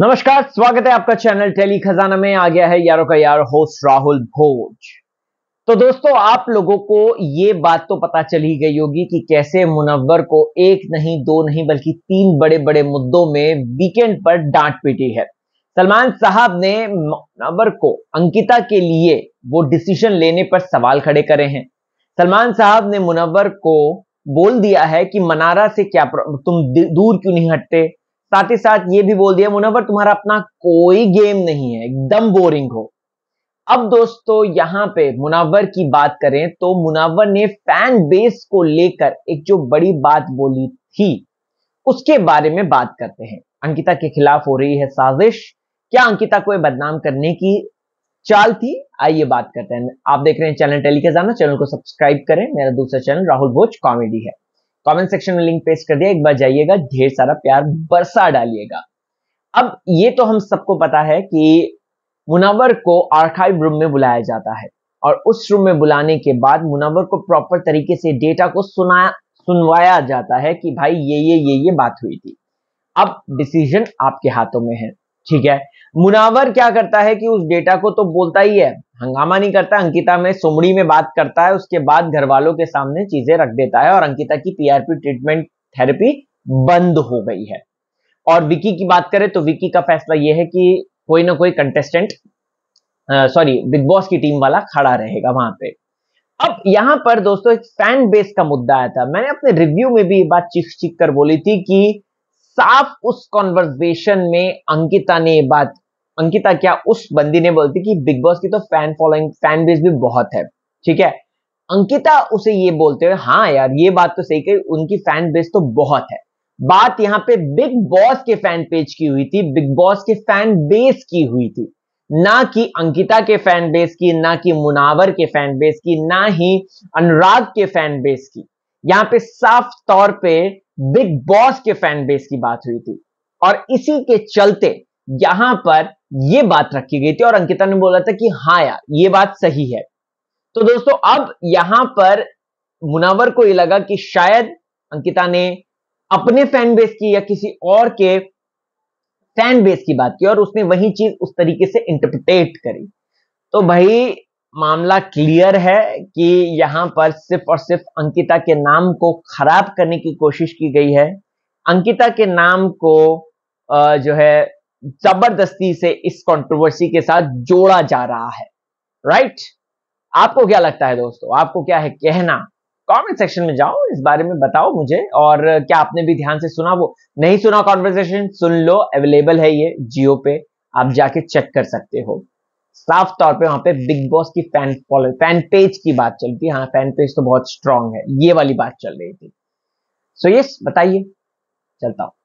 नमस्कार स्वागत है आपका चैनल टेली खजाना में आ गया है यारो का यार होस्ट राहुल भोज तो दोस्तों आप लोगों को ये बात तो पता चली गई होगी कि कैसे मुनव्वर को एक नहीं दो नहीं बल्कि तीन बड़े बड़े मुद्दों में वीकेंड पर डांट पीटी है सलमान साहब ने मुनवर को अंकिता के लिए वो डिसीजन लेने पर सवाल खड़े करे हैं सलमान साहब ने मुनव्वर को बोल दिया है कि मनारा से क्या तुम दूर क्यों नहीं हटते साथ ही साथ ये भी बोल दिया मुनवर तुम्हारा अपना कोई गेम नहीं है एकदम बोरिंग हो अब दोस्तों यहाँ पे मुनावर की बात करें तो मुनावर ने फैन बेस को लेकर एक जो बड़ी बात बोली थी उसके बारे में बात करते हैं अंकिता के खिलाफ हो रही है साजिश क्या अंकिता को बदनाम करने की चाल थी आइए बात करते हैं आप देख रहे हैं चैनल टेली के जाना चैनल को सब्सक्राइब करें मेरा दूसरा चैनल राहुल भोज कॉमेडी है कमेंट सेक्शन में लिंक पेस्ट कर दिया एक बार जाइएगा ढेर सारा प्यार बरसा डालिएगा अब ये तो हम सबको पता है कि मुनावर को आर्काइव रूम में बुलाया जाता है और उस रूम में बुलाने के बाद मुनावर को प्रॉपर तरीके से डेटा को सुनाया सुनवाया जाता है कि भाई ये ये ये ये बात हुई थी अब डिसीजन आपके हाथों में है ठीक है मुनावर क्या करता है कि उस डेटा को तो बोलता ही है हंगामा नहीं करता अंकिता में सुमड़ी में बात करता है उसके बाद घर वालों के सामने चीजें रख देता है और अंकिता की पीआरपी ट्रीटमेंट थेरेपी बंद हो गई है और विकी की बात करें तो विकी का फैसला यह है कि कोई ना कोई कंटेस्टेंट सॉरी बिग बॉस की टीम वाला खड़ा रहेगा वहां पे अब यहां पर दोस्तों एक फैन बेस का मुद्दा आया था मैंने अपने रिव्यू में भी ये बात चीख चीख कर बोली थी कि साफ उस कॉन्वर्जेशन में अंकिता ने बात अंकिता क्या उस बंदी ने बोलती कि बिग बॉस की तो फैन फॉलोइंग फैन बेस भी बहुत है ठीक है अंकिता उसे ये बोलते हुए हाँ यार ये बात तो सही कही उनकी फैन बेस तो बहुत है बात यहाँ पे बिग बॉस के फैन पेज की हुई थी बिग बॉस के फैन बेस की हुई थी ना कि अंकिता के फैन बेस की ना कि मुनावर के फैन बेस की ना ही अनुराग के फैन बेस की यहां पे साफ तौर पे बिग बॉस के फैन बेस की बात हुई थी और इसी के चलते यहां पर यह बात रखी गई थी और अंकिता ने बोला था कि हाँ यार ये बात सही है तो दोस्तों अब यहां पर मुनावर को यह लगा कि शायद अंकिता ने अपने फैन बेस की या किसी और के फैन बेस की बात की और उसने वही चीज उस तरीके से इंटरप्रिटेट करी तो भाई मामला क्लियर है कि यहाँ पर सिर्फ और सिर्फ अंकिता के नाम को खराब करने की कोशिश की गई है अंकिता के नाम को जो है जबरदस्ती से इस कंट्रोवर्सी के साथ जोड़ा जा रहा है राइट आपको क्या लगता है दोस्तों आपको क्या है कहना कमेंट सेक्शन में जाओ इस बारे में बताओ मुझे और क्या आपने भी ध्यान से सुना वो नहीं सुना कॉन्वर्सेशन सुन लो अवेलेबल है ये जियो पे आप जाके चेक कर सकते हो साफ तौर पे वहां पे बिग बॉस की फैन फॉलो फैन पेज की बात चलती है हाँ फैन पेज तो बहुत स्ट्रांग है ये वाली बात चल रही थी सो so, यस yes, बताइए चलता हूं